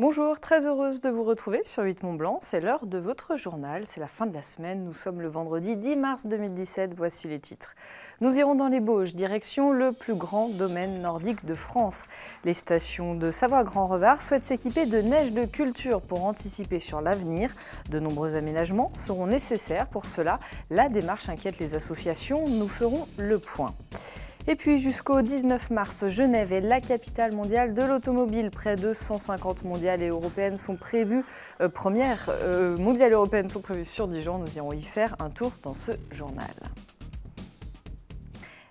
Bonjour, très heureuse de vous retrouver sur 8 Mont Blanc. C'est l'heure de votre journal, c'est la fin de la semaine. Nous sommes le vendredi 10 mars 2017. Voici les titres. Nous irons dans les Bauges, direction le plus grand domaine nordique de France. Les stations de Savoie-Grand-Revard souhaitent s'équiper de neige de culture pour anticiper sur l'avenir. De nombreux aménagements seront nécessaires pour cela. La démarche inquiète les associations. Nous ferons le point. Et puis jusqu'au 19 mars, Genève est la capitale mondiale de l'automobile. Près de 150 mondiales et européennes sont prévues. Euh, premières euh, mondiales européennes sont prévues sur Dijon. Nous irons y faire un tour dans ce journal.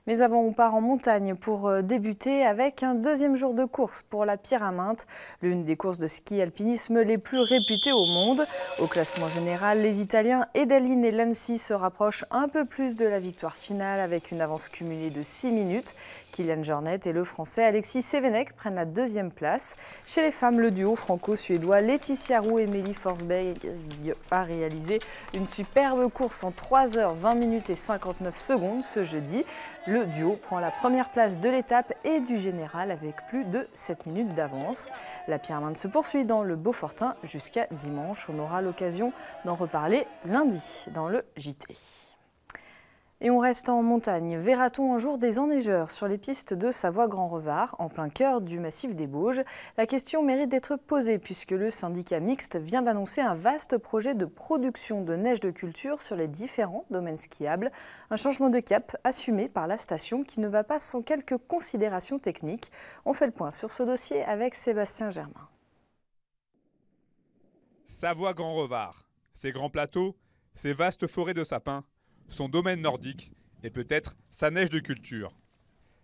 Mais avant, on part en montagne pour euh, débuter avec un deuxième jour de course pour la Pyraminte, l'une des courses de ski alpinisme les plus réputées au monde. Au classement général, les Italiens Edaline et Lancy se rapprochent un peu plus de la victoire finale avec une avance cumulée de 6 minutes. Kylian Jornet et le Français Alexis Sévenec prennent la deuxième place. Chez les femmes, le duo franco-suédois Laetitia Roux et Mélie Forsberg a réalisé une superbe course en 3h20 minutes et 59 secondes ce jeudi. Le duo prend la première place de l'étape et du général avec plus de 7 minutes d'avance. La pierre se poursuit dans le Beaufortin jusqu'à dimanche. On aura l'occasion d'en reparler lundi dans le JT. Et on reste en montagne. Verra-t-on un jour des enneigeurs sur les pistes de Savoie-Grand-Revard, en plein cœur du massif des Bauges La question mérite d'être posée puisque le syndicat mixte vient d'annoncer un vaste projet de production de neige de culture sur les différents domaines skiables. Un changement de cap assumé par la station qui ne va pas sans quelques considérations techniques. On fait le point sur ce dossier avec Sébastien Germain. Savoie-Grand-Revard, ses grands plateaux, ses vastes forêts de sapins son domaine nordique et peut-être sa neige de culture.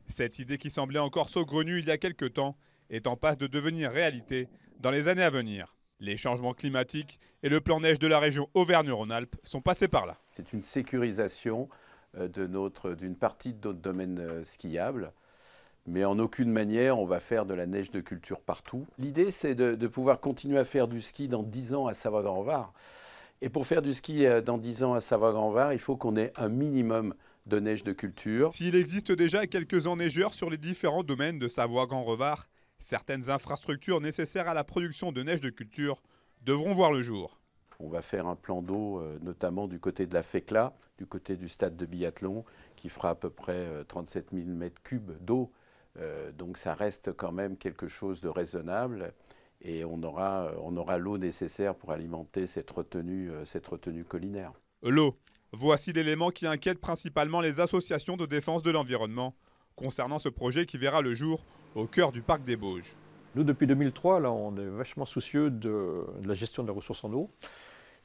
Cette idée qui semblait encore saugrenue il y a quelques temps est en passe de devenir réalité dans les années à venir. Les changements climatiques et le plan neige de la région Auvergne-Rhône-Alpes sont passés par là. C'est une sécurisation euh, d'une partie de notre domaine euh, skiable mais en aucune manière on va faire de la neige de culture partout. L'idée, c'est de, pouvoir continuer à faire du ski dans 10 ans à savoie grand et pour faire du ski euh, dans 10 ans à Savoie-Grand-Var, il faut qu'on ait un minimum de neige de culture. S'il existe déjà quelques enneigeurs sur les différents domaines de Savoie-Grand-Revard, certaines infrastructures nécessaires à la production de neige de culture devront voir le jour. On va faire un plan d'eau, euh, notamment du côté de la FECLA, du côté du stade de biathlon, qui fera à peu près 37 euh, 000 mètres cubes d'eau. donc ça reste quand même quelque chose de raisonnable et on aura, euh, on aura l'eau nécessaire pour alimenter cette retenue, euh, cette retenue collinaire. L'eau, voici l'élément qui inquiète principalement les associations de défense de l'environnement concernant ce projet qui verra le jour au cœur du parc des Bauges. Nous, depuis 2003, là, on est vachement soucieux de, de la gestion de la ressource en eau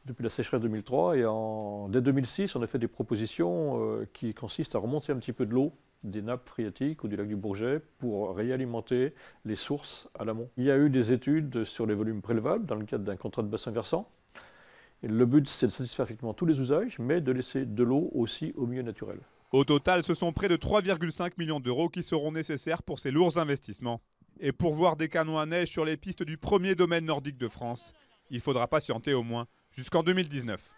depuis la sécheresse 2003. Et en, dès 2006, on a fait des propositions euh, qui consistent à remonter un petit peu de l'eau des nappes phréatiques ou du lac du Bourget pour réalimenter les sources à l'amont. Il y a eu des études sur les volumes prélevables dans le cadre d'un contrat de bassin versant. le but, c'est de satisfaire effectivement tous les usages, mais de laisser de l'eau aussi au milieu naturel. Au total, ce sont près de 3,5 millions d'euros qui seront nécessaires pour ces lourds investissements. Et pour voir des canons à neige sur les pistes du premier domaine nordique de France, il faudra patienter au moins jusqu'en 2019.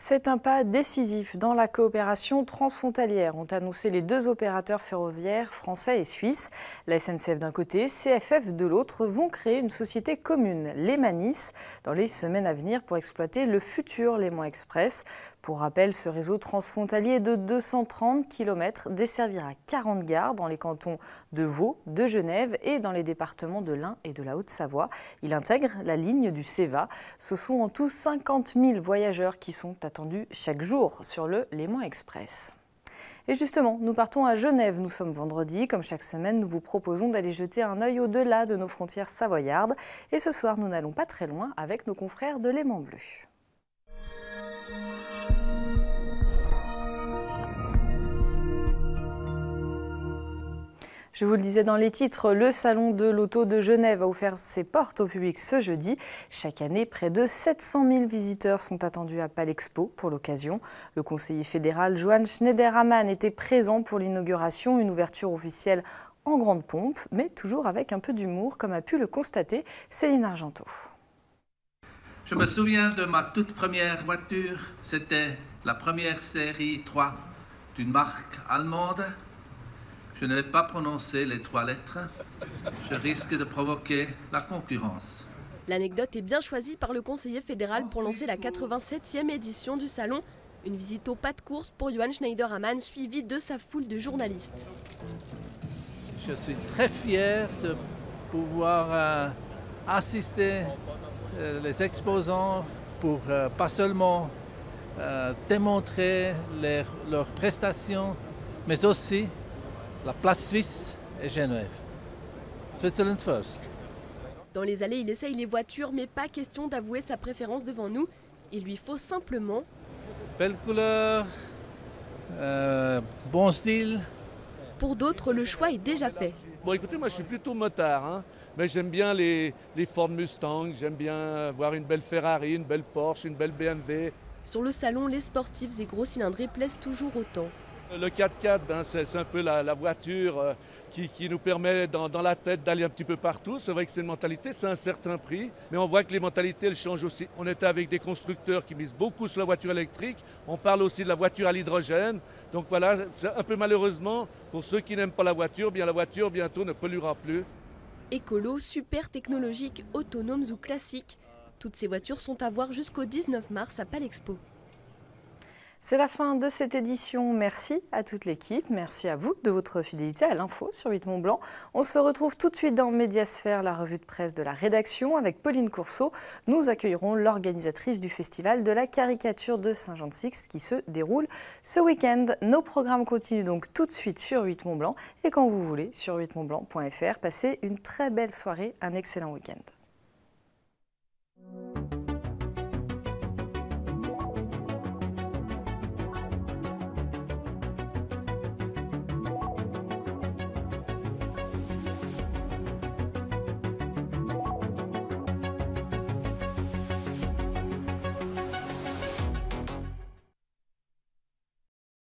C'est un pas décisif dans la coopération transfrontalière, ont annoncé les deux opérateurs ferroviaires français et suisses. La SNCF d'un côté, CFF de l'autre, vont créer une société commune, l'Emanis, dans les semaines à venir pour exploiter le futur Léman Express. Pour rappel, ce réseau transfrontalier de 230 km desservira 40 gares dans les cantons de Vaud, de Genève et dans les départements de l'Ain et de la Haute-Savoie. Il intègre la ligne du Ceva. Ce sont en tout 50 000 voyageurs qui sont attendus chaque jour sur le Léman Express. Et justement, nous partons à Genève. Nous sommes vendredi. Comme chaque semaine, nous vous proposons d'aller jeter un œil au-delà de nos frontières savoyardes. Et ce soir, nous n'allons pas très loin avec nos confrères de Léman Bleu. Je vous le disais dans les titres, le Salon de l'Auto de Genève a ouvert ses portes au public ce jeudi. Chaque année, près de 700 000 visiteurs sont attendus à Palexpo pour l'occasion. Le conseiller fédéral schneider Schneiderhamann était présent pour l'inauguration, une ouverture officielle en grande pompe, mais toujours avec un peu d'humour, comme a pu le constater Céline Argento. Je me souviens de ma toute première voiture, c'était la première série 3 d'une marque allemande je vais pas prononcé les trois lettres. Je risque de provoquer la concurrence. L'anecdote est bien choisie par le conseiller fédéral pour lancer la 87e édition du salon. Une visite au pas de course pour Schneider Hamann, suivi de sa foule de journalistes. Je suis très fier de pouvoir euh, assister euh, les exposants pour euh, pas seulement démontrer leurs prestations, mais aussi la place suisse et Genève. Switzerland first. Dans les allées, il essaye les voitures, mais pas question d'avouer sa préférence devant nous. Il lui faut simplement. Belle couleur, euh, bon style. Pour d'autres, le choix est déjà fait. Bon, écoutez, moi je suis plutôt motard, hein. mais j'aime bien les, les Ford Mustang, j'aime bien euh, voir une belle Ferrari, une belle Porsche, une belle BMW. Sur le salon, les sportifs et gros cylindrés plaisent toujours autant. Le 4x4, ben, c'est un peu la, voiture euh, qui, nous permet dans, la tête d'aller un petit peu partout. C'est vrai que c'est une mentalité, c'est un certain prix, mais on voit que les mentalités, elles changent aussi. On était avec des constructeurs qui misent beaucoup sur la voiture électrique. On parle aussi de la voiture à l'hydrogène. Donc voilà, un peu malheureusement, pour ceux qui n'aiment pas la voiture, bien la voiture bientôt ne polluera plus. Écolo, super technologique, autonomes ou classiques, toutes ces voitures sont à voir jusqu'au 19 mars à Palexpo. C'est la fin de cette édition. Merci à toute l'équipe. Merci à vous de votre fidélité à l'info sur 8 Mont Blanc. On se retrouve tout de suite dans Médiasphère, la revue de presse de la rédaction. Avec Pauline Courceau, nous accueillerons l'organisatrice du Festival de la caricature de Saint-Jean-de-Six qui se déroule ce week-end. Nos programmes continuent donc tout de suite sur 8 Mont Blanc et quand vous voulez sur 8montblanc.fr. Passez une très belle soirée, un excellent week-end.